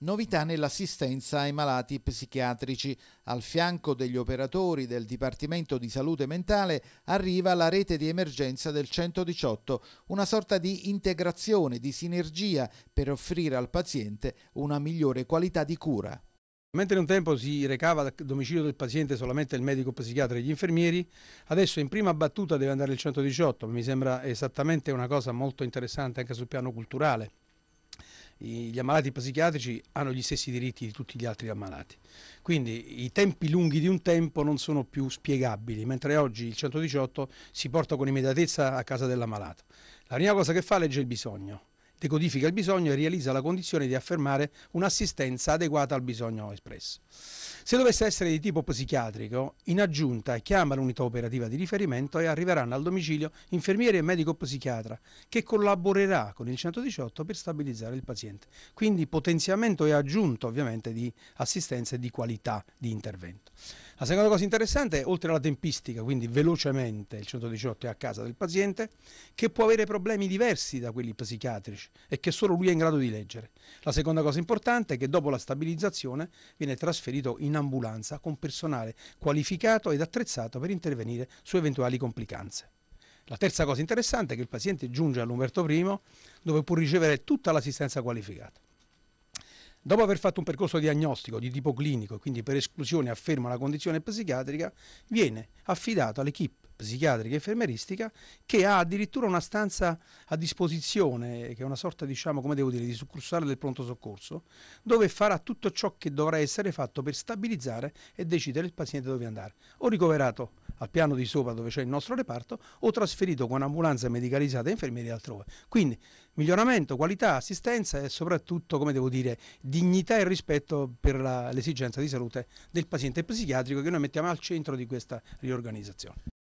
Novità nell'assistenza ai malati psichiatrici. Al fianco degli operatori del Dipartimento di Salute Mentale arriva la rete di emergenza del 118, una sorta di integrazione, di sinergia per offrire al paziente una migliore qualità di cura. Mentre un tempo si recava al domicilio del paziente solamente il medico psichiatra e gli infermieri, adesso in prima battuta deve andare il 118, mi sembra esattamente una cosa molto interessante anche sul piano culturale gli ammalati psichiatrici hanno gli stessi diritti di tutti gli altri ammalati. Quindi i tempi lunghi di un tempo non sono più spiegabili, mentre oggi il 118 si porta con immediatezza a casa dell'ammalato. La prima cosa che fa è leggere il bisogno decodifica il bisogno e realizza la condizione di affermare un'assistenza adeguata al bisogno espresso. Se dovesse essere di tipo psichiatrico, in aggiunta chiama l'unità operativa di riferimento e arriveranno al domicilio infermieri e medico psichiatra che collaborerà con il 118 per stabilizzare il paziente. Quindi potenziamento e aggiunto ovviamente di assistenza e di qualità di intervento. La seconda cosa interessante è, oltre alla tempistica, quindi velocemente il 118 è a casa del paziente, che può avere problemi diversi da quelli psichiatrici e che solo lui è in grado di leggere. La seconda cosa importante è che dopo la stabilizzazione viene trasferito in ambulanza con personale qualificato ed attrezzato per intervenire su eventuali complicanze. La terza cosa interessante è che il paziente giunge all'Umberto I dove può ricevere tutta l'assistenza qualificata. Dopo aver fatto un percorso diagnostico di tipo clinico e quindi per esclusione afferma la condizione psichiatrica, viene affidato all'equipe psichiatrica e infermeristica che ha addirittura una stanza a disposizione, che è una sorta diciamo, come devo dire, di succursale del pronto soccorso, dove farà tutto ciò che dovrà essere fatto per stabilizzare e decidere il paziente dove andare. O ricoverato al piano di sopra dove c'è il nostro reparto o trasferito con ambulanza medicalizzata e infermieri altrove. Quindi miglioramento, qualità, assistenza e soprattutto, come devo dire, dignità e rispetto per l'esigenza di salute del paziente psichiatrico che noi mettiamo al centro di questa riorganizzazione.